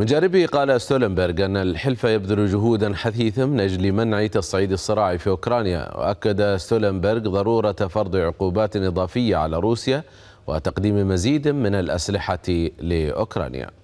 من جانبه قال ستولنبرغ أن الحلف يبذل جهودا حثيثة من أجل منع تصعيد الصراع في أوكرانيا وأكد ستولنبرغ ضرورة فرض عقوبات إضافية على روسيا وتقديم مزيد من الأسلحة لأوكرانيا